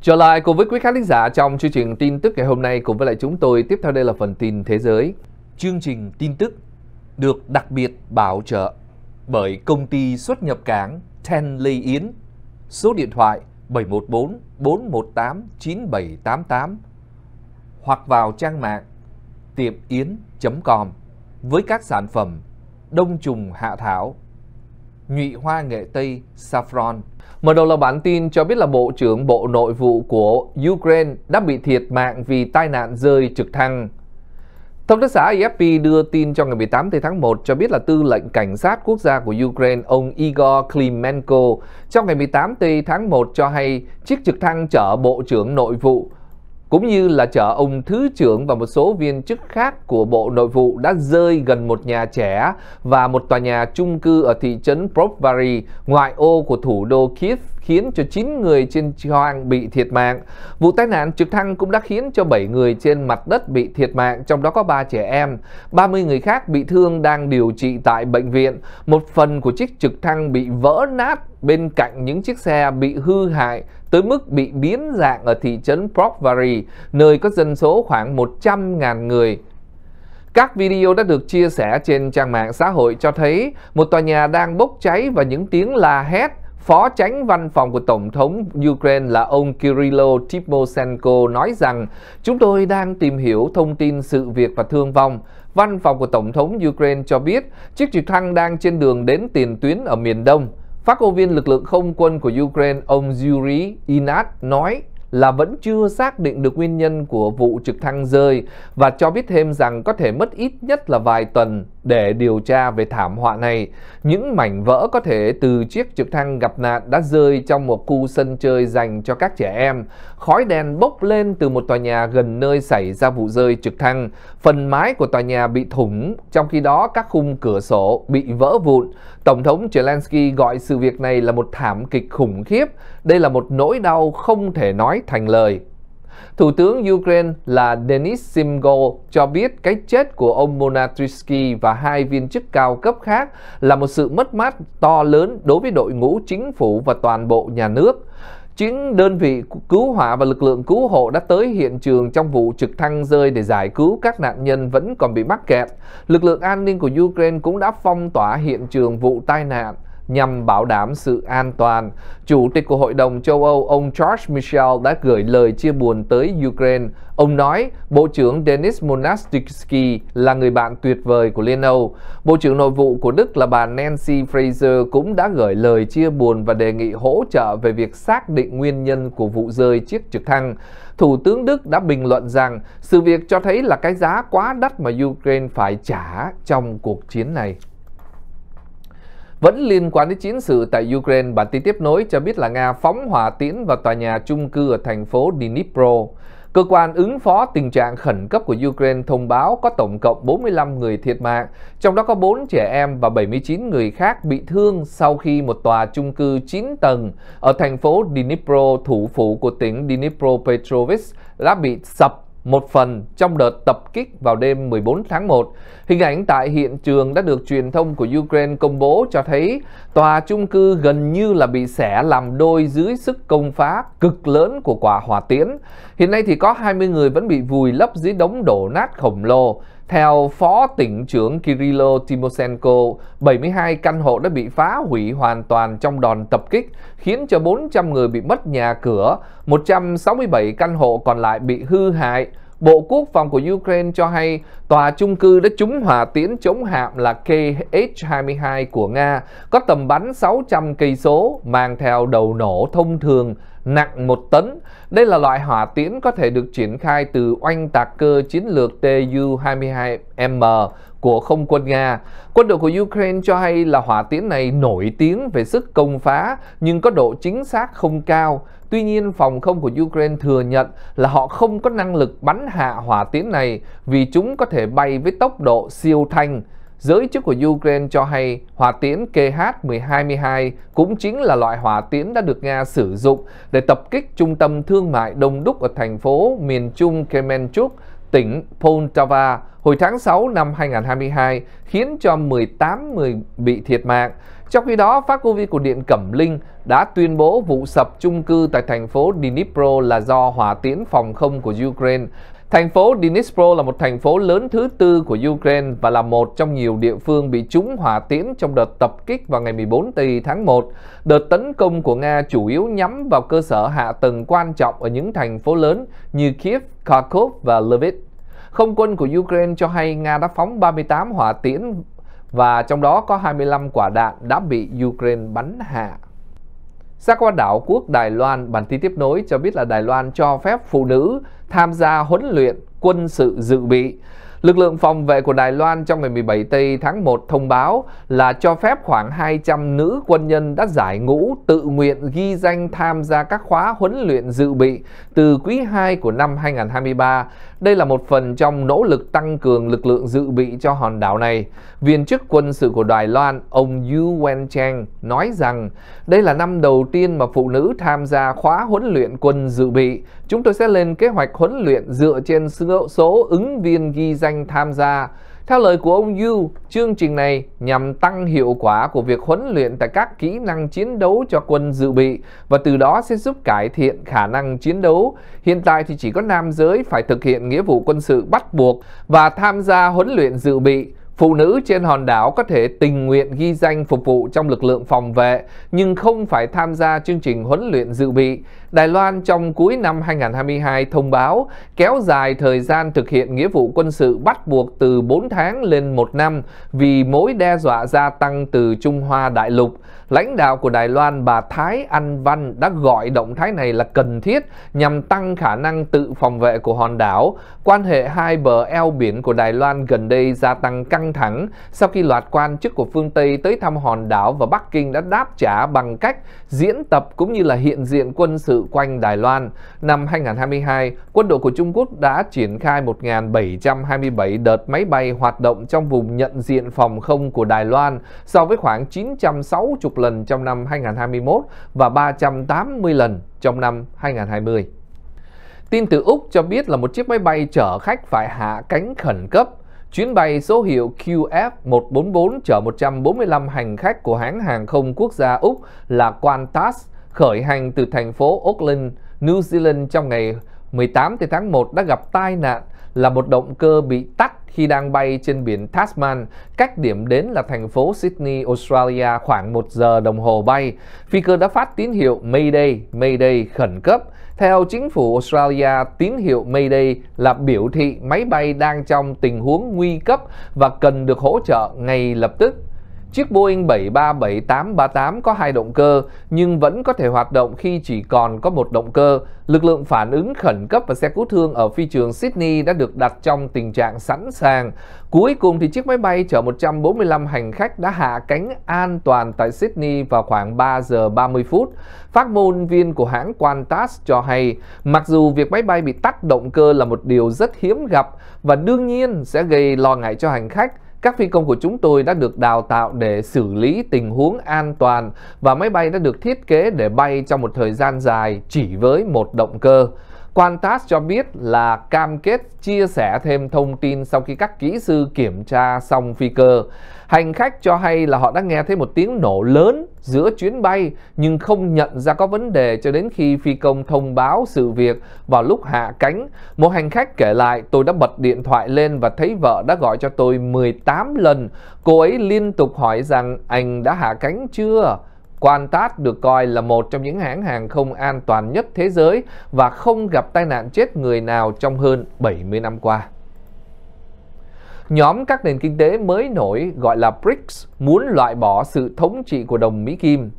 Trở lại cùng với quý khán giả trong chương trình tin tức ngày hôm nay cùng với lại chúng tôi tiếp theo đây là phần tin thế giới. Chương trình tin tức được đặc biệt bảo trợ bởi công ty xuất nhập cảng Ten Lê Yến, số điện thoại 714 418 9788 hoặc vào trang mạng tiệm yến.com với các sản phẩm đông trùng hạ thảo nhụy hoa nghệ Tây Saffron. Mở đầu là bản tin cho biết là Bộ trưởng Bộ Nội vụ của Ukraine đã bị thiệt mạng vì tai nạn rơi trực thăng. Thông tấn xã AFP đưa tin trong ngày 18 tháng 1 cho biết là tư lệnh cảnh sát quốc gia của Ukraine ông Igor Klimenko trong ngày 18 tháng 1 cho hay chiếc trực thăng chở Bộ trưởng Nội vụ cũng như là chở ông Thứ trưởng và một số viên chức khác của Bộ Nội vụ đã rơi gần một nhà trẻ và một tòa nhà chung cư ở thị trấn Brovary, ngoại ô của thủ đô Kiev, khiến cho 9 người trên khoang bị thiệt mạng. Vụ tai nạn trực thăng cũng đã khiến cho 7 người trên mặt đất bị thiệt mạng, trong đó có 3 trẻ em. 30 người khác bị thương đang điều trị tại bệnh viện. Một phần của chiếc trực thăng bị vỡ nát bên cạnh những chiếc xe bị hư hại tới mức bị biến dạng ở thị trấn Provary, nơi có dân số khoảng 100.000 người. Các video đã được chia sẻ trên trang mạng xã hội cho thấy một tòa nhà đang bốc cháy và những tiếng la hét. Phó tránh văn phòng của Tổng thống Ukraine là ông Kirilo Timoshenko nói rằng chúng tôi đang tìm hiểu thông tin sự việc và thương vong. Văn phòng của Tổng thống Ukraine cho biết chiếc trực thăng đang trên đường đến tiền tuyến ở miền Đông. Phát ngôn viên lực lượng không quân của Ukraine ông Yuri Inat nói là vẫn chưa xác định được nguyên nhân của vụ trực thăng rơi và cho biết thêm rằng có thể mất ít nhất là vài tuần để điều tra về thảm họa này. Những mảnh vỡ có thể từ chiếc trực thăng gặp nạn đã rơi trong một khu sân chơi dành cho các trẻ em. Khói đen bốc lên từ một tòa nhà gần nơi xảy ra vụ rơi trực thăng. Phần mái của tòa nhà bị thủng, trong khi đó các khung cửa sổ bị vỡ vụn. Tổng thống Zelensky gọi sự việc này là một thảm kịch khủng khiếp. Đây là một nỗi đau không thể nói thành lời. Thủ tướng Ukraine là Denis Simgo cho biết cái chết của ông Monatrisky và hai viên chức cao cấp khác là một sự mất mát to lớn đối với đội ngũ chính phủ và toàn bộ nhà nước. Chính đơn vị cứu hỏa và lực lượng cứu hộ đã tới hiện trường trong vụ trực thăng rơi để giải cứu các nạn nhân vẫn còn bị mắc kẹt. Lực lượng an ninh của Ukraine cũng đã phong tỏa hiện trường vụ tai nạn nhằm bảo đảm sự an toàn. Chủ tịch của Hội đồng châu Âu ông George Michel đã gửi lời chia buồn tới Ukraine. Ông nói Bộ trưởng Denis Monastikski là người bạn tuyệt vời của Liên Âu. Bộ trưởng Nội vụ của Đức là bà Nancy Fraser cũng đã gửi lời chia buồn và đề nghị hỗ trợ về việc xác định nguyên nhân của vụ rơi chiếc trực thăng. Thủ tướng Đức đã bình luận rằng sự việc cho thấy là cái giá quá đắt mà Ukraine phải trả trong cuộc chiến này. Vẫn liên quan đến chiến sự tại Ukraine, bản tin tiếp nối cho biết là Nga phóng hỏa tiễn vào tòa nhà chung cư ở thành phố Dnipro. Cơ quan ứng phó tình trạng khẩn cấp của Ukraine thông báo có tổng cộng 45 người thiệt mạng, trong đó có 4 trẻ em và 79 người khác bị thương sau khi một tòa chung cư 9 tầng ở thành phố Dnipro, thủ phủ của tỉnh Dnipro-Petrovsk, đã bị sập một phần trong đợt tập kích vào đêm 14 tháng 1. Hình ảnh tại hiện trường đã được truyền thông của Ukraine công bố cho thấy tòa chung cư gần như là bị xẻ làm đôi dưới sức công phá cực lớn của quả hỏa tiễn. Hiện nay thì có 20 người vẫn bị vùi lấp dưới đống đổ nát khổng lồ. Theo Phó tỉnh trưởng Kirilo Tymoshenko, 72 căn hộ đã bị phá hủy hoàn toàn trong đòn tập kích, khiến cho 400 người bị mất nhà cửa, 167 căn hộ còn lại bị hư hại. Bộ Quốc phòng của Ukraine cho hay tòa chung cư đã trúng hỏa tiễn chống hạm là KH-22 của Nga, có tầm bắn 600 cây số, mang theo đầu nổ thông thường nặng 1 tấn. Đây là loại hỏa tiễn có thể được triển khai từ oanh tạc cơ chiến lược Tu-22M của không quân Nga. Quân đội của Ukraine cho hay là hỏa tiễn này nổi tiếng về sức công phá nhưng có độ chính xác không cao. Tuy nhiên, phòng không của Ukraine thừa nhận là họ không có năng lực bắn hạ hỏa tiễn này vì chúng có thể bay với tốc độ siêu thanh Giới chức của Ukraine cho hay hỏa tiễn kh 122 cũng chính là loại hỏa tiễn đã được Nga sử dụng để tập kích trung tâm thương mại đông đúc ở thành phố miền trung Kremenchuk, tỉnh Poltava hồi tháng 6 năm 2022 khiến cho 18 người bị thiệt mạng. Trong khi đó, phát ngôn viên của Điện Cẩm Linh đã tuyên bố vụ sập chung cư tại thành phố Dnipro là do hỏa tiễn phòng không của Ukraine. Thành phố Dnipro là một thành phố lớn thứ tư của Ukraine và là một trong nhiều địa phương bị trúng hỏa tiễn trong đợt tập kích vào ngày 14 tây tháng 1. Đợt tấn công của Nga chủ yếu nhắm vào cơ sở hạ tầng quan trọng ở những thành phố lớn như Kiev, Kharkov và Lviv. Không quân của Ukraine cho hay Nga đã phóng 38 hỏa tiễn và trong đó có 25 quả đạn đã bị Ukraine bắn hạ. Giác quan đảo quốc Đài Loan, bản tin tiếp nối cho biết là Đài Loan cho phép phụ nữ tham gia huấn luyện quân sự dự bị. Lực lượng phòng vệ của Đài Loan trong ngày 17 Tây tháng 1 thông báo là cho phép khoảng 200 nữ quân nhân đã giải ngũ tự nguyện ghi danh tham gia các khóa huấn luyện dự bị từ quý 2 của năm 2023. Đây là một phần trong nỗ lực tăng cường lực lượng dự bị cho hòn đảo này. Viên chức quân sự của Đài Loan, ông Yu wen Wenchang nói rằng đây là năm đầu tiên mà phụ nữ tham gia khóa huấn luyện quân dự bị Chúng tôi sẽ lên kế hoạch huấn luyện dựa trên số ứng viên ghi danh tham gia. Theo lời của ông Yu, chương trình này nhằm tăng hiệu quả của việc huấn luyện tại các kỹ năng chiến đấu cho quân dự bị và từ đó sẽ giúp cải thiện khả năng chiến đấu. Hiện tại thì chỉ có nam giới phải thực hiện nghĩa vụ quân sự bắt buộc và tham gia huấn luyện dự bị. Phụ nữ trên hòn đảo có thể tình nguyện ghi danh phục vụ trong lực lượng phòng vệ nhưng không phải tham gia chương trình huấn luyện dự bị. Đài Loan trong cuối năm 2022 thông báo kéo dài thời gian thực hiện nghĩa vụ quân sự bắt buộc từ 4 tháng lên 1 năm vì mối đe dọa gia tăng từ Trung Hoa đại lục. Lãnh đạo của Đài Loan bà Thái Anh Văn đã gọi động thái này là cần thiết nhằm tăng khả năng tự phòng vệ của hòn đảo. Quan hệ hai bờ eo biển của Đài Loan gần đây gia tăng căng thẳng sau khi loạt quan chức của phương Tây tới thăm hòn đảo và Bắc Kinh đã đáp trả bằng cách diễn tập cũng như là hiện diện quân sự quanh Đài Loan. Năm 2022, quân đội của Trung Quốc đã triển khai 1.727 đợt máy bay hoạt động trong vùng nhận diện phòng không của Đài Loan so với khoảng 960 lần trong năm 2021 và 380 lần trong năm 2020. Tin từ Úc cho biết là một chiếc máy bay chở khách phải hạ cánh khẩn cấp. Chuyến bay số hiệu QF144 chở 145 hành khách của hãng hàng không quốc gia Úc là Qantas khởi hành từ thành phố Auckland, New Zealand trong ngày 18 tháng 1 đã gặp tai nạn là một động cơ bị tắt khi đang bay trên biển Tasman, cách điểm đến là thành phố Sydney, Australia khoảng 1 giờ đồng hồ bay. Phi cơ đã phát tín hiệu Mayday, Mayday khẩn cấp. Theo chính phủ Australia, tín hiệu Mayday là biểu thị máy bay đang trong tình huống nguy cấp và cần được hỗ trợ ngay lập tức. Chiếc Boeing 737-838 có hai động cơ nhưng vẫn có thể hoạt động khi chỉ còn có một động cơ. Lực lượng phản ứng khẩn cấp và xe cứu thương ở phi trường Sydney đã được đặt trong tình trạng sẵn sàng. Cuối cùng thì chiếc máy bay chở 145 hành khách đã hạ cánh an toàn tại Sydney vào khoảng 3 giờ 30 phút. Phát ngôn viên của hãng Qantas cho hay, mặc dù việc máy bay bị tắt động cơ là một điều rất hiếm gặp và đương nhiên sẽ gây lo ngại cho hành khách, các phi công của chúng tôi đã được đào tạo để xử lý tình huống an toàn và máy bay đã được thiết kế để bay trong một thời gian dài chỉ với một động cơ. Qantas cho biết là cam kết chia sẻ thêm thông tin sau khi các kỹ sư kiểm tra xong phi cơ. Hành khách cho hay là họ đã nghe thấy một tiếng nổ lớn giữa chuyến bay nhưng không nhận ra có vấn đề cho đến khi phi công thông báo sự việc vào lúc hạ cánh. Một hành khách kể lại tôi đã bật điện thoại lên và thấy vợ đã gọi cho tôi 18 lần. Cô ấy liên tục hỏi rằng anh đã hạ cánh chưa? Qantas được coi là một trong những hãng hàng không an toàn nhất thế giới và không gặp tai nạn chết người nào trong hơn 70 năm qua. Nhóm các nền kinh tế mới nổi gọi là BRICS muốn loại bỏ sự thống trị của đồng Mỹ Kim.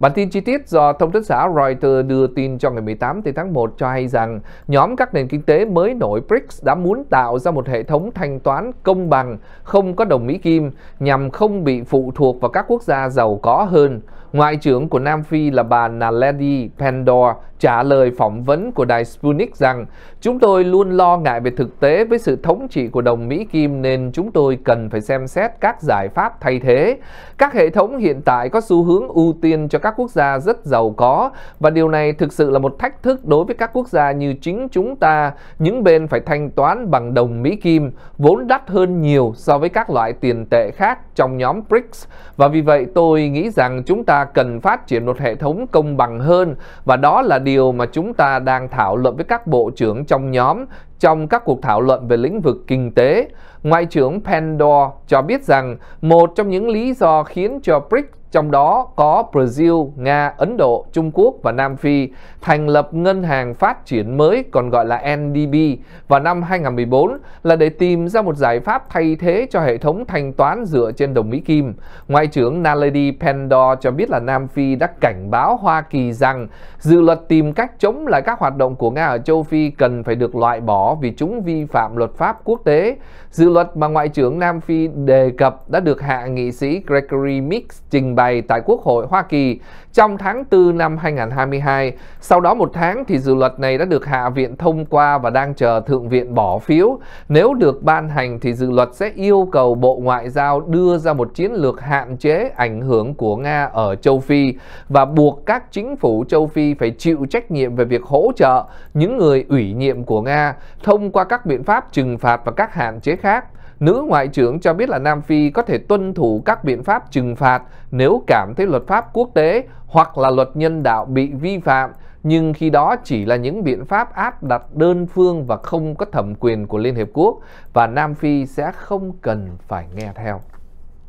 Bản tin chi tiết do thông tấn xã Reuters đưa tin cho ngày 18 tháng 1 cho hay rằng nhóm các nền kinh tế mới nổi BRICS đã muốn tạo ra một hệ thống thanh toán công bằng, không có đồng Mỹ Kim nhằm không bị phụ thuộc vào các quốc gia giàu có hơn. Ngoại trưởng của Nam Phi là bà Naledi Pandor trả lời phỏng vấn của đài Sputnik rằng chúng tôi luôn lo ngại về thực tế với sự thống trị của đồng Mỹ Kim nên chúng tôi cần phải xem xét các giải pháp thay thế. Các hệ thống hiện tại có xu hướng ưu tiên cho các quốc gia rất giàu có và điều này thực sự là một thách thức đối với các quốc gia như chính chúng ta, những bên phải thanh toán bằng đồng Mỹ Kim vốn đắt hơn nhiều so với các loại tiền tệ khác trong nhóm BRICS và vì vậy tôi nghĩ rằng chúng ta cần phát triển một hệ thống công bằng hơn và đó là điều mà chúng ta đang thảo luận với các bộ trưởng trong nhóm trong các cuộc thảo luận về lĩnh vực kinh tế, Ngoại trưởng Pandor cho biết rằng một trong những lý do khiến cho BRICS trong đó có Brazil, Nga, Ấn Độ, Trung Quốc và Nam Phi, thành lập Ngân hàng Phát triển mới còn gọi là NDB vào năm 2014 là để tìm ra một giải pháp thay thế cho hệ thống thanh toán dựa trên đồng Mỹ Kim. Ngoại trưởng Naledi Pandor cho biết là Nam Phi đã cảnh báo Hoa Kỳ rằng dự luật tìm cách chống lại các hoạt động của Nga ở châu Phi cần phải được loại bỏ vì chúng vi phạm luật pháp quốc tế Dự luật mà Ngoại trưởng Nam Phi đề cập đã được hạ nghị sĩ Gregory Mix trình bày tại Quốc hội Hoa Kỳ trong tháng 4 năm 2022. Sau đó một tháng thì dự luật này đã được Hạ viện thông qua và đang chờ Thượng viện bỏ phiếu. Nếu được ban hành thì dự luật sẽ yêu cầu Bộ Ngoại giao đưa ra một chiến lược hạn chế ảnh hưởng của Nga ở châu Phi và buộc các chính phủ châu Phi phải chịu trách nhiệm về việc hỗ trợ những người ủy nhiệm của Nga thông qua các biện pháp trừng phạt và các hạn chế khác, nữ ngoại trưởng cho biết là Nam Phi có thể tuân thủ các biện pháp trừng phạt nếu cảm thấy luật pháp quốc tế hoặc là luật nhân đạo bị vi phạm, nhưng khi đó chỉ là những biện pháp áp đặt đơn phương và không có thẩm quyền của Liên Hiệp Quốc và Nam Phi sẽ không cần phải nghe theo.